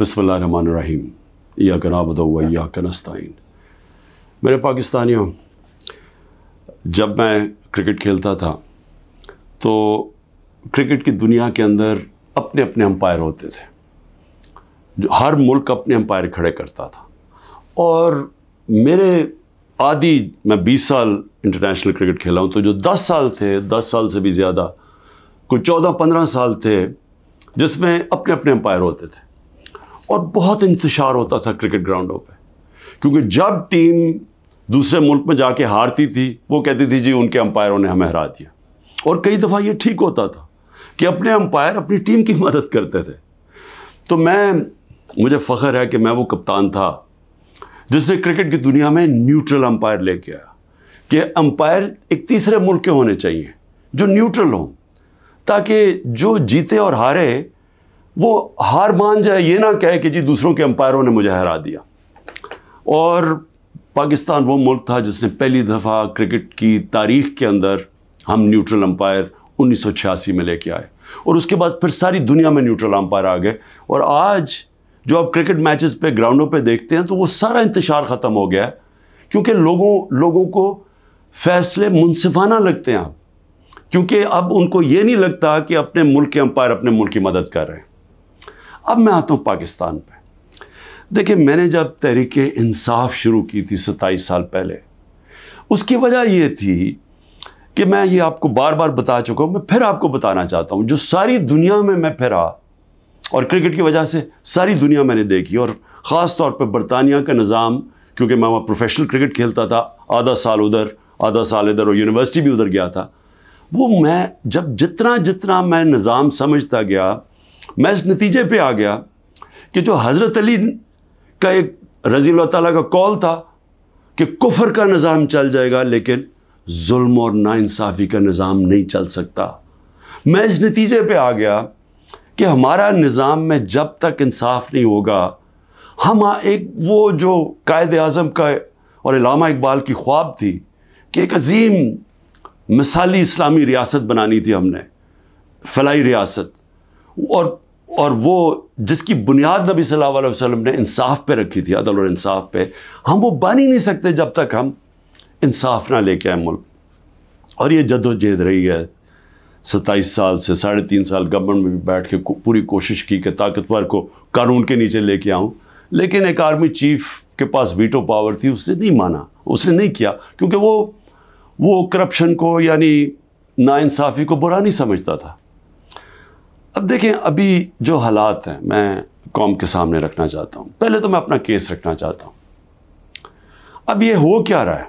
बसमीम या कनाबदवा या कनस्तान मेरे पाकिस्तानियों जब मैं क्रिकेट खेलता था तो क्रिकेट की दुनिया के अंदर अपने अपने अंपायर होते थे जो हर मुल्क अपने अंपायर खड़े करता था और मेरे आदि मैं 20 साल इंटरनेशनल क्रिकेट खेला हूँ तो जो 10 साल थे 10 साल से भी ज़्यादा कुछ 14-15 साल थे जिसमें अपने अपने अंपायर होते थे और बहुत इंतजार होता था क्रिकेट ग्राउंडों पे क्योंकि जब टीम दूसरे मुल्क में जाके हारती थी वो कहती थी जी उनके अंपायरों ने हमें हरा दिया और कई दफ़ा ये ठीक होता था कि अपने अंपायर अपनी टीम की मदद करते थे तो मैं मुझे फ़ख्र है कि मैं वो कप्तान था जिसने क्रिकेट की दुनिया में न्यूट्रल अंपायर लेके आया कि अंपायर एक तीसरे मुल्क के होने चाहिए जो न्यूट्रल हों ताकि जो जीते और हारे वो हार मान जाए ये ना कहे कि जी दूसरों के अंपायरों ने मुझे हरा दिया और पाकिस्तान वो मुल्क था जिसने पहली दफ़ा क्रिकेट की तारीख के अंदर हम न्यूट्रल अंपायर 1986 में लेके आए और उसके बाद फिर सारी दुनिया में न्यूट्रल अंपायर आ गए और आज जो आप क्रिकेट मैचेस पे ग्राउंडों पे देखते हैं तो वो सारा इंतजार ख़त्म हो गया है क्योंकि लोगों लोगों को फैसले मुनसिफाना लगते हैं आप क्योंकि अब उनको ये नहीं लगता कि अपने मुल्क के अंपायर अपने मुल्क की मदद कर रहे हैं अब मैं आता हूँ पाकिस्तान पर देखिए मैंने जब तहरीक इंसाफ शुरू की थी सत्ताईस साल पहले उसकी वजह यह थी कि मैं ये आपको बार बार बता चुका हूँ मैं फिर आपको बताना चाहता हूँ जो सारी दुनिया में मैं फिरा और क्रिकेट की वजह से सारी दुनिया मैंने देखी और ख़ास तौर पर बरतानिया का निज़ाम क्योंकि मैं वहाँ प्रोफेशनल क्रिकेट खेलता था आधा साल उधर आधा साल इधर और यूनिवर्सिटी भी उधर गया था वो मैं जब जितना जितना मैं निज़ाम समझता गया मैं इस नतीजे पे आ गया कि जो हज़रत अली का एक रज़ी ताली का कॉल था कि कुफर का निज़ाम चल जाएगा लेकिन जुल्म और नाानसाफ़ी का निज़ाम नहीं चल सकता मैं इस नतीजे पे आ गया कि हमारा निज़ाम में जब तक इंसाफ नहीं होगा हम एक वो जो कायद अज़म का और इलामा इकबाल की ख्वाब थी कि एक अजीम मिसाली इस्लामी रियासत बनानी थी हमने फलाई रियासत और और वो जिसकी बुनियाद नबी सल्लल्लाहु अलैहि वसल्लम ने इंसाफ पे रखी थी अदल और इंसाफ पे हम वो बन ही नहीं सकते जब तक हम इंसाफ ना लेके आए मुल्क और ये जदोजहद रही है सत्ताईस साल से साढ़े तीन साल गवर्नमेंट में भी बैठ के पूरी कोशिश की कि ताकतवर को कानून के नीचे लेके आऊँ लेकिन एक आर्मी चीफ के पास वीटो पावर थी उसने नहीं माना उसने नहीं किया क्योंकि वो वो करप्शन को यानी नाानसाफ़ी को बुरा नहीं समझता था अब देखें अभी जो हालात हैं मैं कौम के सामने रखना चाहता हूँ पहले तो मैं अपना केस रखना चाहता हूँ अब ये हो क्या रहा है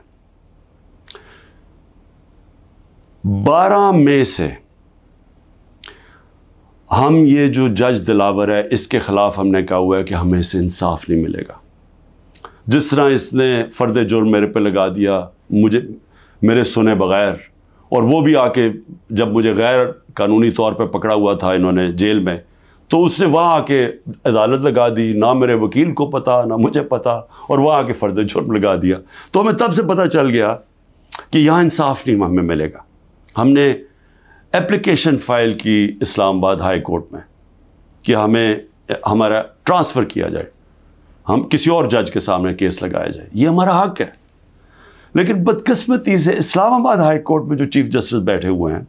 बारह मई से हम ये जो जज दिलावर है इसके ख़िलाफ़ हमने कहा हुआ है कि हमें इसे इंसाफ नहीं मिलेगा जिस तरह इसने फ़र्द जुर्म मेरे पे लगा दिया मुझे मेरे सुने बग़ैर और वो भी आके जब मुझे गैर कानूनी तौर पर पकड़ा हुआ था इन्होंने जेल में तो उसने वहाँ आके अदालत लगा दी ना मेरे वकील को पता ना मुझे पता और वहाँ आके फर्द जुर्म लगा दिया तो हमें तब से पता चल गया कि यहाँ इंसाफ नहीं हमें मिलेगा हमने एप्लीकेशन फाइल की इस्लामाबाद हाई कोर्ट में कि हमें हमारा ट्रांसफ़र किया जाए हम किसी और जज के सामने केस लगाया जाए ये हमारा हक है लेकिन बदकस्मती से इस्लामाबाद हाई कोर्ट में जो चीफ जस्टिस बैठे हुए हैं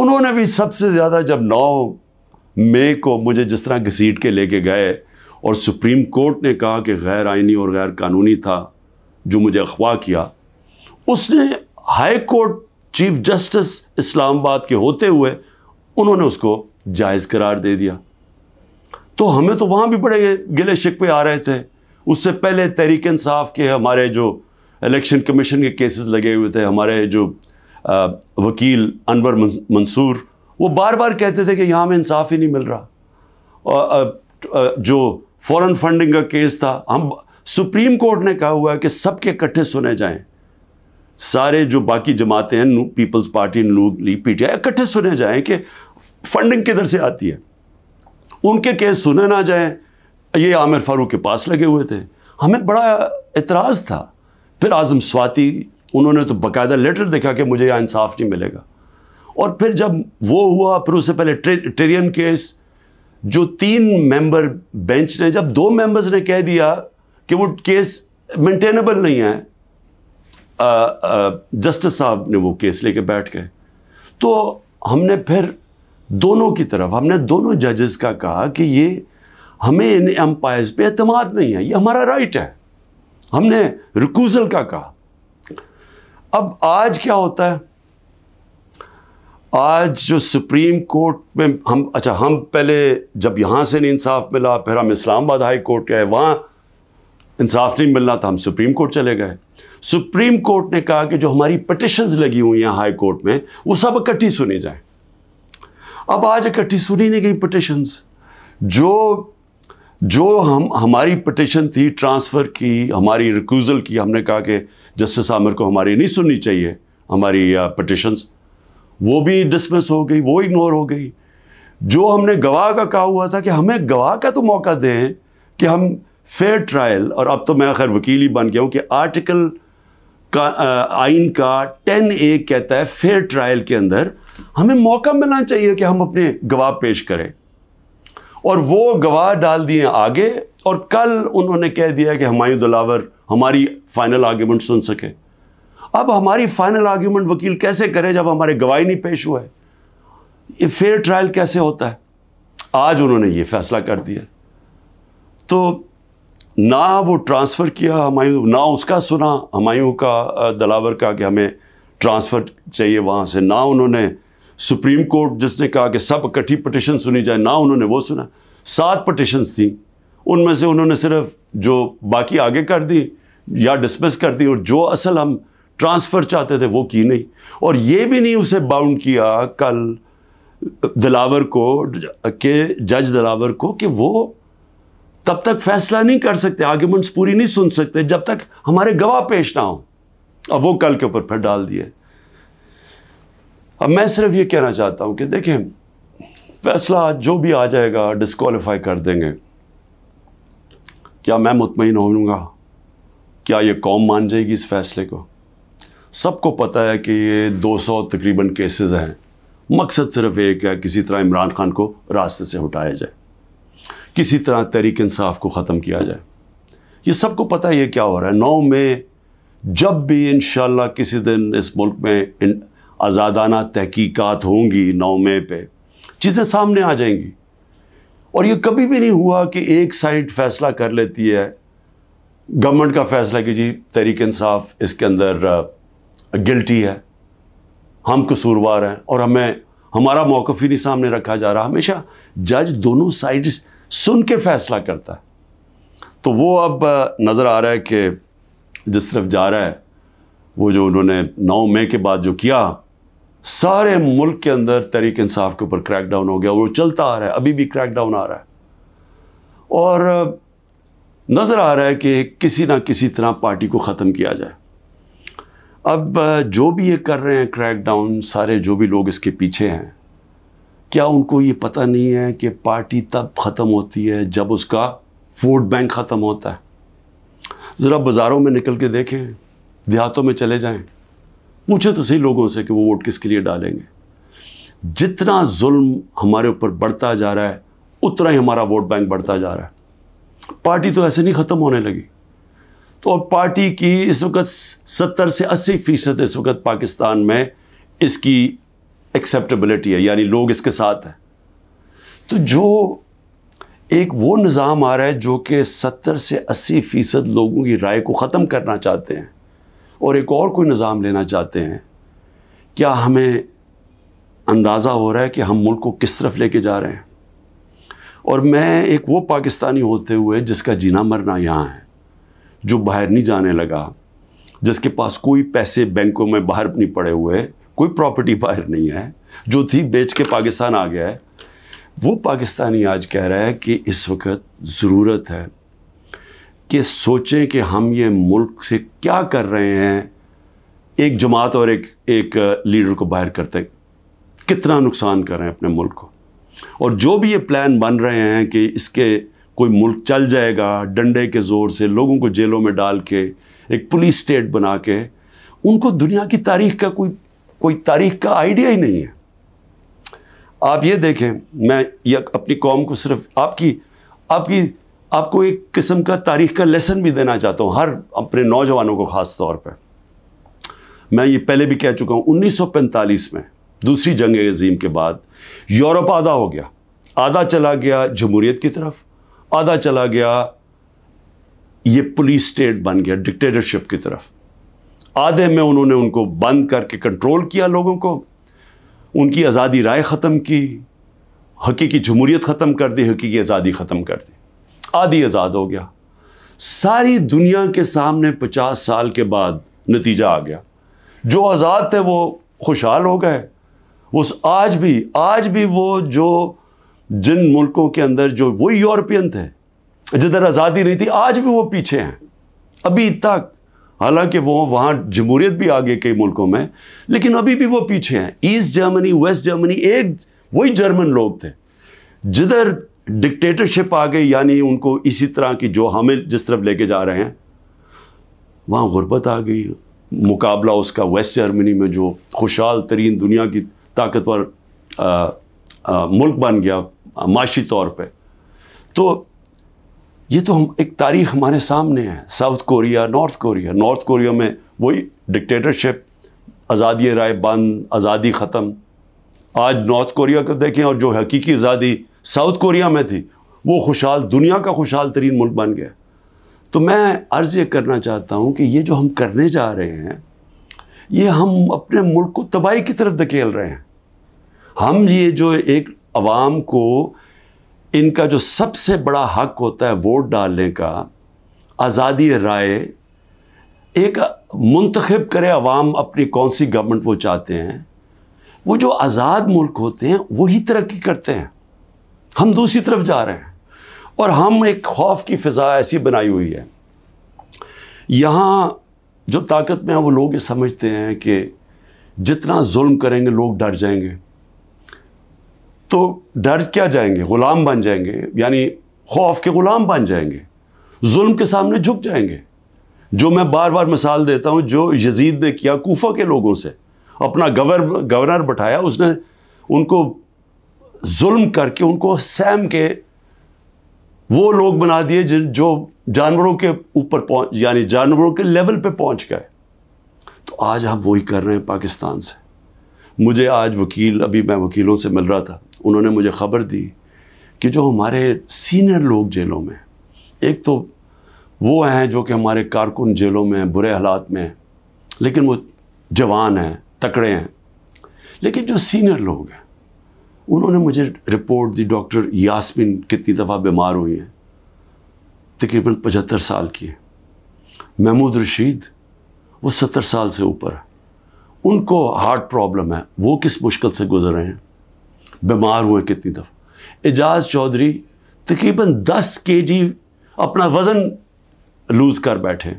उन्होंने भी सबसे ज़्यादा जब नौ मई को मुझे जिस तरह घसीट के लेके गए और सुप्रीम कोर्ट ने कहा कि गैर आइनी और गैर कानूनी था जो मुझे अखवा किया उसने high court chief justice Islamabad के होते हुए उन्होंने उसको जायज़ करार दे दिया तो हमें तो वहाँ भी बड़े गिले शिकवे आ रहे थे उससे पहले तहरीक इंसाफ के हमारे जो इलेक्शन कमीशन के केसेस लगे हुए थे हमारे जो आ, वकील अनवर मंसूर वो बार बार कहते थे कि यहाँ में इंसाफ ही नहीं मिल रहा और आ, जो फॉरेन फंडिंग का केस था हम सुप्रीम कोर्ट ने कहा हुआ है कि सबके इकट्ठे सुने जाएं सारे जो बाकी जमातें हैं पीपल्स पार्टी नूग लीग पीटीआई इकट्ठे सुने जाएं कि फंडिंग किधर से आती है उनके केस सुने ना जाएं ये आमिर फारूक के पास लगे हुए थे हमें बड़ा एतराज़ था फिर आज़म स्वाति उन्होंने तो बाकायदा लेटर देखा कि मुझे यहाँ इंसाफ नहीं मिलेगा और फिर जब वो हुआ फिर उससे पहले ट्रे, ट्रेरियन केस जो तीन मेंबर बेंच ने जब दो मेंबर्स ने कह दिया कि वो केस मेंटेनेबल नहीं है जस्टिस साहब ने वो केस लेके बैठ गए तो हमने फिर दोनों की तरफ हमने दोनों जजेस का कहा कि ये हमें इन एम्पायर्स पे अतमाद नहीं है ये हमारा राइट है हमने रिकूजल का कहा अब आज क्या होता है आज जो सुप्रीम कोर्ट में हम अच्छा हम पहले जब यहां से नहीं इंसाफ मिला फिर हम इस्लामाबाद हाई कोर्ट गए वहां इंसाफ नहीं मिलना था हम सुप्रीम कोर्ट चले गए सुप्रीम कोर्ट ने कहा कि जो हमारी पटिशंस लगी हुई हैं हाई कोर्ट में वो सब इकट्ठी सुनी जाए अब आज इकट्ठी सुनी नहीं गई पटिशंस जो जो हम हमारी पटिशन थी ट्रांसफ़र की हमारी रिक्यूज़ल की हमने कहा कि जस्टिस आमिर को हमारी नहीं सुननी चाहिए हमारी पटिशन्स वो भी डिसमिस हो गई वो इग्नोर हो गई जो हमने गवाह का कहा हुआ था कि हमें गवाह का तो मौका दें कि हम फेयर ट्रायल और अब तो मैं खैर वकील ही बन गया हूँ कि आर्टिकल का आइन का टेन ए कहता है फेयर ट्रायल के अंदर हमें मौका मिलना चाहिए कि हम अपने गवाह पेश करें और वो गवाह डाल दिए आगे और कल उन्होंने कह दिया कि हमायूं दिलावर हमारी फाइनल आर्ग्यूमेंट सुन सके अब हमारी फाइनल आर्ग्यूमेंट वकील कैसे करे जब हमारे गवाही नहीं पेश हुआ है ये फेयर ट्रायल कैसे होता है आज उन्होंने ये फैसला कर दिया तो ना वो ट्रांसफ़र किया हमायूं ना उसका सुना हमायूं का दलावर का कि हमें ट्रांसफ़र चाहिए वहाँ से ना उन्होंने सुप्रीम कोर्ट जिसने कहा कि सब इकट्ठी पटिशन सुनी जाए ना उन्होंने वो सुना सात पटिशन्स थी उनमें से उन्होंने सिर्फ जो बाकी आगे कर दी या डिसमिस कर दी और जो असल हम ट्रांसफ़र चाहते थे वो की नहीं और ये भी नहीं उसे बाउंड किया कल दिलावर को के जज दिलावर को कि वो तब तक फैसला नहीं कर सकते आर्ग्यूमेंट्स पूरी नहीं सुन सकते जब तक हमारे गवाह पेश ना हो अब वो कल के ऊपर फिर डाल दिए अब मैं सिर्फ ये कहना चाहता हूँ कि देखें फैसला आज जो भी आ जाएगा डिसकॉलीफाई कर देंगे क्या मैं मुतमिन होगा क्या ये कौम मान जाएगी इस फैसले को सबको पता है कि ये 200 तकरीबन केसेस हैं मकसद सिर्फ एक है किसी तरह इमरान खान को रास्ते से हटाया जाए किसी तरह तहरीक इंसाफ को ख़त्म किया जाए ये सबको पता है ये क्या हो रहा है नौ में जब भी इन किसी दिन इस मुल्क में आज़ादाना तहकीकात होंगी नौमे पे चीज़ें सामने आ जाएंगी और ये कभी भी नहीं हुआ कि एक साइड फैसला कर लेती है गवर्नमेंट का फैसला कि जी तहरीक इंसाफ इसके अंदर गिल्टी है हम कसूरवार हैं और हमें हमारा मौक़ ही नहीं सामने रखा जा रहा हमेशा जज दोनों साइड सुन के फैसला करता है तो वो अब नज़र आ रहा है कि जिस तरफ जा रहा है वो जो उन्होंने नौ मई के बाद जो किया सारे मुल्क के अंदर तहरीक इंसाफ के ऊपर क्रैक डाउन हो गया वो चलता आ रहा है अभी भी क्रैक डाउन आ रहा है और नज़र आ रहा है कि किसी ना किसी तरह पार्टी को ख़त्म किया जाए अब जो भी ये कर रहे हैं क्रैक डाउन सारे जो भी लोग इसके पीछे हैं क्या उनको ये पता नहीं है कि पार्टी तब ख़त्म होती है जब उसका वोट बैंक ख़त्म होता है ज़रा बाज़ारों में निकल के देखें देहातों में चले जाएँ पूछे तो सही लोगों से कि वो वोट किसके लिए डालेंगे जितना जुल्म हमारे ऊपर बढ़ता जा रहा है उतना ही हमारा वोट बैंक बढ़ता जा रहा है पार्टी तो ऐसे नहीं ख़त्म होने लगी तो अब पार्टी की इस वक्त सत्तर से अस्सी फ़ीसद इस वक्त पाकिस्तान में इसकी एक्सेप्टेबिलिटी है यानी लोग इसके साथ हैं तो जो एक वो निज़ाम आ रहा है जो कि सत्तर से अस्सी फ़ीसद लोगों की राय को ख़त्म करना चाहते हैं और एक और कोई निज़ाम लेना चाहते हैं क्या हमें अंदाज़ा हो रहा है कि हम मुल्क को किस तरफ लेके जा रहे हैं और मैं एक वो पाकिस्तानी होते हुए जिसका जीना मरना यहाँ है जो बाहर नहीं जाने लगा जिसके पास कोई पैसे बैंकों में बाहर नहीं पड़े हुए कोई प्रॉपर्टी बाहर नहीं है जो थी बेच के पाकिस्तान आ गया है वो पाकिस्तानी आज कह रहा है कि इस वक्त ज़रूरत है कि सोचें कि हम ये मुल्क से क्या कर रहे हैं एक जमात और एक एक लीडर को बाहर करते कितना नुकसान कर रहे हैं अपने मुल्क को और जो भी ये प्लान बन रहे हैं कि इसके कोई मुल्क चल जाएगा डंडे के ज़ोर से लोगों को जेलों में डाल के एक पुलिस स्टेट बना के उनको दुनिया की तारीख का कोई कोई तारीख का आइडिया ही नहीं है आप ये देखें मैं ये अपनी कौम को सिर्फ आपकी आपकी आपको एक किस्म का तारीख का लेसन भी देना चाहता हूँ हर अपने नौजवानों को ख़ास तौर पर मैं ये पहले भी कह चुका हूँ 1945 में दूसरी जंग अजीम के बाद यूरोप आधा हो गया आधा चला गया जमहूरीत की तरफ आधा चला गया ये पुलिस स्टेट बन गया डिक्टेटरशिप की तरफ आधे में उन्होंने उनको बंद करके कंट्रोल किया लोगों को उनकी आज़ादी राय ख़त्म की हकीकी जमहूरीत ख़त्म कर दी हकीकी आज़ादी ख़त्म कर दी आधी आज़ाद हो गया सारी दुनिया के सामने पचास साल के बाद नतीजा आ गया जो आज़ाद थे वो खुशहाल हो गए उस आज भी आज भी वो जो जिन मुल्कों के अंदर जो वो यूरोपियन थे जिधर आज़ादी नहीं थी आज भी वो पीछे हैं अभी तक हालांकि वो वहाँ जमहूरियत भी आ गई कई मुल्कों में लेकिन अभी भी वो पीछे हैं ईस्ट जर्मनी वेस्ट जर्मनी एक वही जर्मन लोग थे जिधर डिक्टेटरशिप आ गई यानी उनको इसी तरह की जो हमें जिस तरफ लेके जा रहे हैं वहाँ गुर्बत आ गई मुकाबला उसका वेस्ट जर्मनी में जो खुशहाल तरीन दुनिया की ताकतवर मुल्क बन गया माशी तौर पर तो ये तो हम एक तारीख हमारे सामने है South Korea North Korea North Korea में वही डिक्टेटरशिप आज़ादी राय बंद आज़ादी ख़त्म आज नॉर्थ कोरिया को देखें और जो हकीकी आज़ादी साउथ कोरिया में थी वो खुशहाल दुनिया का खुशहाल तरीन मुल्क बन गया तो मैं अर्ज़ ये करना चाहता हूँ कि ये जो हम करने जा रहे हैं ये हम अपने मुल्क को तबाही की तरफ धकेल रहे हैं हम ये जो एक आवाम को इनका जो सबसे बड़ा हक होता है वोट डालने का आज़ादी राय एक मुंतखब करे अवाम अपनी कौन सी गवर्नमेंट वो चाहते हैं वो जो आज़ाद मुल्क होते हैं वही तरक्की करते हैं हम दूसरी तरफ जा रहे हैं और हम एक खौफ की फ़िज़ा ऐसी बनाई हुई है यहाँ जो ताकत में है वो लोग ये समझते हैं कि जितना जुल्म करेंगे लोग डर जाएंगे तो डर क्या जाएंगे ग़ुलाम बन जाएंगे यानी खौफ के ग़ुलाम बन जाएंगे जुल्म के सामने झुक जाएंगे जो मैं बार बार मिसाल देता हूँ जो यजीद ने किया कोफा के लोगों से अपना गवर गवर्नर बैठाया उसने उनको जुल्म करके उनको सैम के वो लोग बना दिए जिन जो जानवरों के ऊपर पहुंच यानी जानवरों के लेवल पे पहुंच गए तो आज हम वही कर रहे हैं पाकिस्तान से मुझे आज वकील अभी मैं वकीलों से मिल रहा था उन्होंने मुझे ख़बर दी कि जो हमारे सीनियर लोग जेलों में एक तो वो हैं जो कि हमारे कारकुन जेलों में बुरे हालात में लेकिन वो जवान हैं तकड़े हैं लेकिन जो सीनियर लोग हैं उन्होंने मुझे रिपोर्ट दी डॉक्टर यास्मिन कितनी दफ़ा बीमार हुई हैं तकरीबन पचहत्तर साल की है महमूद रशीद वो सत्तर साल से ऊपर है उनको हार्ट प्रॉब्लम है वो किस मुश्किल से गुजर रहे हैं बीमार हुए कितनी दफ़ा एजाज चौधरी तकरीबन दस के जी अपना वज़न लूज़ कर बैठे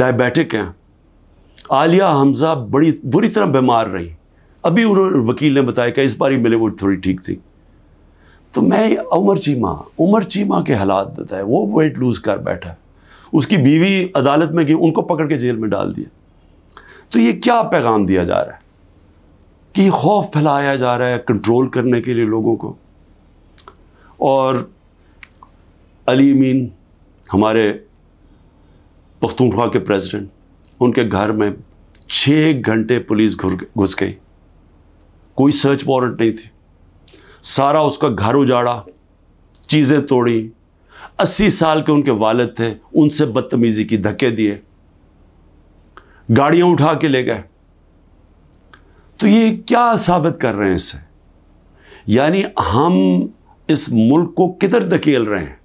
डायबिटिक हैं आलिया हमज़ा बड़ी बुरी तरह बीमार रही अभी उन्होंने वकील ने बताया कि इस बार ही मिले वो थोड़ी ठीक थी तो मैं उमर चीमा उमर चीमा के हालात बताए वो वेट लूज़ कर बैठा उसकी बीवी अदालत में गई उनको पकड़ के जेल में डाल दिया तो ये क्या पैगाम दिया जा रहा है कि खौफ फैलाया जा रहा है कंट्रोल करने के लिए लोगों को और अली मीन हमारे पख्तूनख्वा के प्रेसिडेंट उनके घर में छः घंटे पुलिस घुस गई कोई सर्च वारंट नहीं थी सारा उसका घर उजाड़ा चीज़ें तोड़ी अस्सी साल के उनके वालद थे उनसे बदतमीज़ी की धक्के दिए गाड़ियां उठा के ले गए तो ये क्या साबित कर रहे हैं इसे यानी हम इस मुल्क को किधर धकेल रहे हैं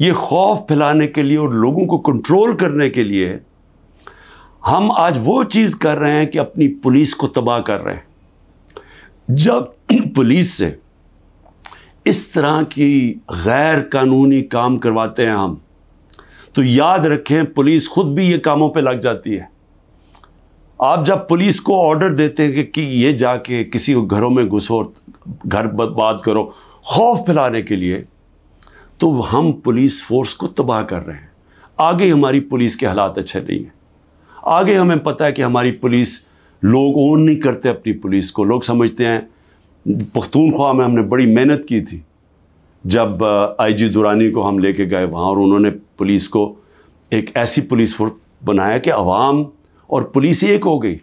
ये खौफ फैलाने के लिए और लोगों को कंट्रोल करने के लिए हम आज वो चीज़ कर रहे हैं कि अपनी पुलिस को तबाह कर रहे हैं जब पुलिस से इस तरह की गैर कानूनी काम करवाते हैं हम तो याद रखें पुलिस खुद भी ये कामों पे लग जाती है आप जब पुलिस को ऑर्डर देते हैं कि ये जाके किसी घरों में घुसो घर बर्बाद करो खौफ फैलाने के लिए तो हम पुलिस फोर्स को तबाह कर रहे हैं आगे हमारी पुलिस के हालात अच्छे नहीं हैं आगे हमें पता है कि हमारी पुलिस लोग ओन नहीं करते अपनी पुलिस को लोग समझते हैं पख्तूनख्वा में हमने बड़ी मेहनत की थी जब आईजी दुरानी को हम लेके गए वहाँ और उन्होंने पुलिस को एक ऐसी पुलिस फोर्स बनाया कि अवाम और पुलिस एक हो गई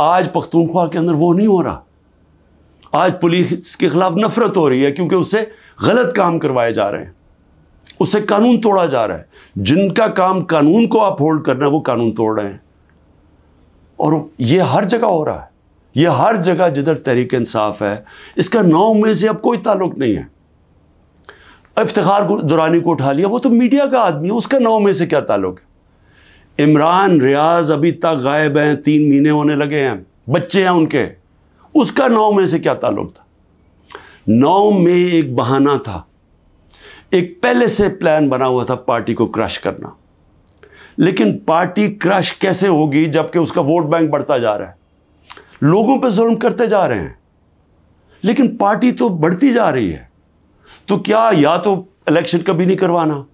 आज पख्तूनख्वा के अंदर वो नहीं हो रहा आज पुलिस के ख़िलाफ़ नफ़रत हो रही है क्योंकि उससे गलत काम करवाए जा रहे हैं उससे कानून तोड़ा जा रहा है जिनका काम कानून को आप होल्ड करना है वो कानून तोड़ रहे हैं और ये हर जगह हो रहा है ये हर जगह जिधर तहरीक इंसाफ है इसका नौ में से अब कोई ताल्लुक नहीं है इफ्तार दुरानी को उठा लिया वो तो मीडिया का आदमी है उसका नौ में से क्या ताल्लुक है इमरान रियाज अभी तक गायब हैं तीन महीने होने लगे हैं बच्चे हैं उनके उसका नौ में से क्या ताल्लुक था नौ में एक बहाना था एक पहले से प्लान बना हुआ था पार्टी को क्रश करना लेकिन पार्टी क्रश कैसे होगी जबकि उसका वोट बैंक बढ़ता जा रहा है लोगों पर जुल्म करते जा रहे हैं लेकिन पार्टी तो बढ़ती जा रही है तो क्या या तो इलेक्शन कभी नहीं करवाना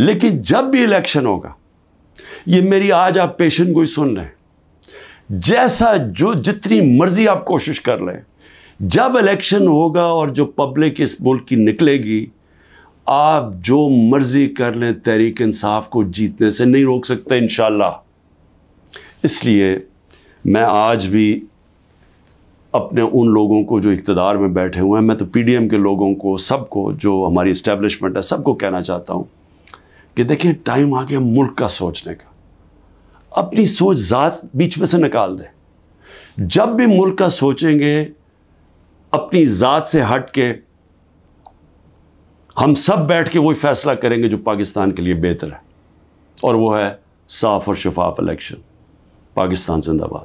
लेकिन जब भी इलेक्शन होगा ये मेरी आज आप पेशेंट को ही सुन रहे हैं जैसा जो जितनी मर्जी आप कोशिश कर लें जब इलेक्शन होगा और जो पब्लिक इस मुल्क की निकलेगी आप जो मर्ज़ी कर लें तहरीक इंसाफ को जीतने से नहीं रोक सकते इन इसलिए मैं आज भी अपने उन लोगों को जो इकतदार में बैठे हुए हैं मैं तो पी डी एम के लोगों को सबको जो हमारी इस्टेबलिशमेंट है सबको कहना चाहता हूँ कि देखिए टाइम आ गया मुल्क का सोचने का अपनी सोच ज़ात बीच में से निकाल दें जब भी मुल्क का सोचेंगे अपनी ज़ात से हट के हम सब बैठ के वही फैसला करेंगे जो पाकिस्तान के लिए बेहतर है और वो है साफ और शफाफ इलेक्शन पाकिस्तान जिंदाबाद